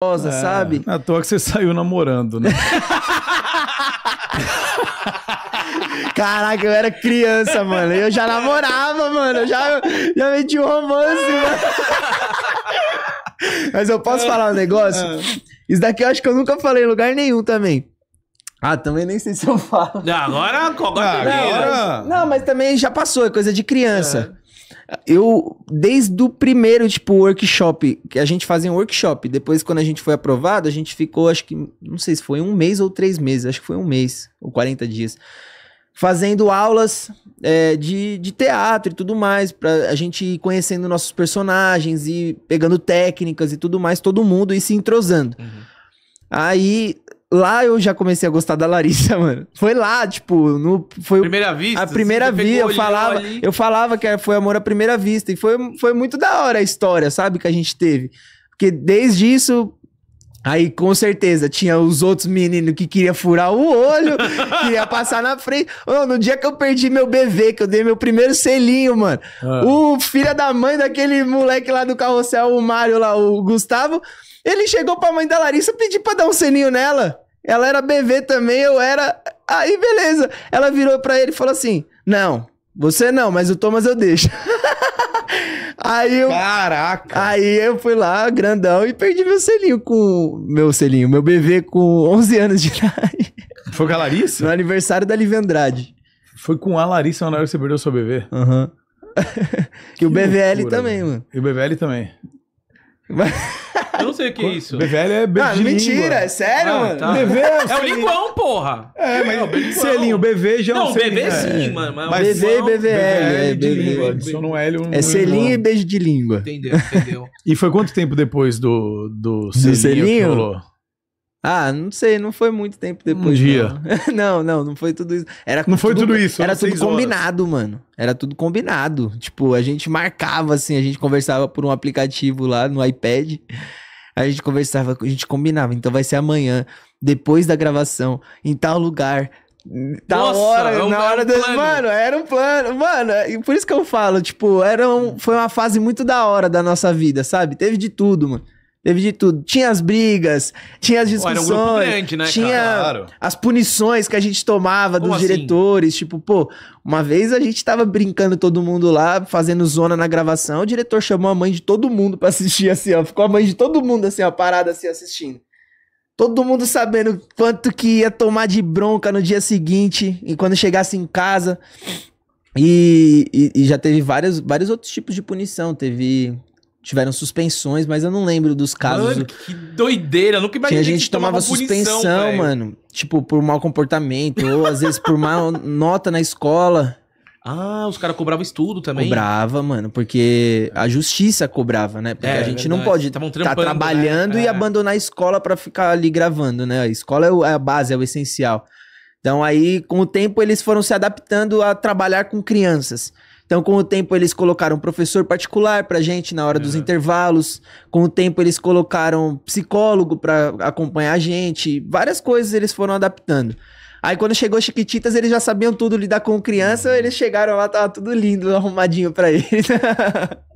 gostosa, é, sabe? À toa que você saiu namorando, né? Caraca, eu era criança, mano. Eu já namorava, mano. Eu já, já meti um romance, mano. Mas eu posso falar um negócio? É. Isso daqui eu acho que eu nunca falei em lugar nenhum também. Ah, também nem sei se eu falo. Agora, agora, ah, agora... Não, mas também já passou, é coisa de criança. É. Eu, desde o primeiro, tipo, workshop, que a gente fazia um workshop, depois quando a gente foi aprovado, a gente ficou, acho que, não sei se foi um mês ou três meses, acho que foi um mês, ou 40 dias, fazendo aulas é, de, de teatro e tudo mais, pra a gente ir conhecendo nossos personagens e pegando técnicas e tudo mais, todo mundo e se entrosando. Uhum. Aí, lá eu já comecei a gostar da Larissa, mano. Foi lá, tipo, no foi primeira vista, a assim, primeira vista, eu falava, ali. eu falava que foi amor à primeira vista e foi, foi muito da hora a história, sabe, que a gente teve. Porque desde isso Aí com certeza tinha os outros meninos que queria furar o olho, queria passar na frente. Oh, no dia que eu perdi meu BV, que eu dei meu primeiro selinho, mano. Ah. O filho da mãe daquele moleque lá do carrossel, o Mário lá, o Gustavo, ele chegou pra mãe da Larissa pedir pra dar um selinho nela. Ela era BV também, eu era. Aí beleza. Ela virou pra ele e falou assim: Não, você não, mas o Thomas eu deixo. Aí eu. Caraca! Aí eu fui lá, grandão, e perdi meu selinho com. Meu selinho, meu bebê com 11 anos de idade. Foi com a Larissa? No aniversário da Livia Andrade. Foi com a Larissa na hora que você perdeu seu bebê? Aham. Uhum. e o BVL loucura, também, mano. E o BVL também. Mas... Eu não sei o que é isso. BVL é beijo ah, mentira, é sério, ah, mano? Tá. BV é, é, o é o linguão, porra. É, mas é o belinguão. selinho, BV já é Não, um BV sim, é. mano. Mas, mas BV é, é e BVL. É, de língua. L. Um é selinho e beijo de língua. Entendeu, entendeu. e foi quanto tempo depois do, do selinho? Do selinho? Ah, não sei, não foi muito tempo depois. Um dia. Não, não, não, não foi tudo isso. Era não tudo, foi tudo isso. Era tudo combinado, horas. mano. Era tudo combinado. Tipo, a gente marcava assim, a gente conversava por um aplicativo lá no iPad a gente conversava, a gente combinava. Então vai ser amanhã, depois da gravação, em tal lugar, tal Nossa, hora, é um, na é hora um do. Mano, era um plano. Mano, e por isso que eu falo, tipo, era um, foi uma fase muito da hora da nossa vida, sabe? Teve de tudo, mano. Teve de tudo. Tinha as brigas, tinha as discussões. Pô, era um grupo grande, né, tinha cara? as punições que a gente tomava dos assim? diretores. Tipo, pô, uma vez a gente tava brincando todo mundo lá, fazendo zona na gravação. O diretor chamou a mãe de todo mundo para assistir, assim, ó. Ficou a mãe de todo mundo, assim, ó, parada, assim, assistindo. Todo mundo sabendo quanto que ia tomar de bronca no dia seguinte e quando chegasse em casa. E, e, e já teve vários, vários outros tipos de punição. Teve tiveram suspensões, mas eu não lembro dos casos. Mano, que doideira, eu nunca imaginei. Que a gente que tomava, tomava suspensão, véio. mano. Tipo, por mau comportamento, ou às vezes por má nota na escola. Ah, os caras cobravam estudo também. Cobrava, mano, porque a justiça cobrava, né? Porque é, a gente é verdade. não pode estar tá né? trabalhando né? e é. abandonar a escola para ficar ali gravando, né? A escola é, é a base, é o essencial. Então aí, com o tempo, eles foram se adaptando a trabalhar com crianças. Então, com o tempo, eles colocaram um professor particular pra gente na hora dos uhum. intervalos. Com o tempo, eles colocaram psicólogo pra acompanhar a gente. Várias coisas eles foram adaptando. Aí quando chegou Chiquititas, eles já sabiam tudo lidar com criança, uhum. eles chegaram lá, tava tudo lindo, arrumadinho para eles.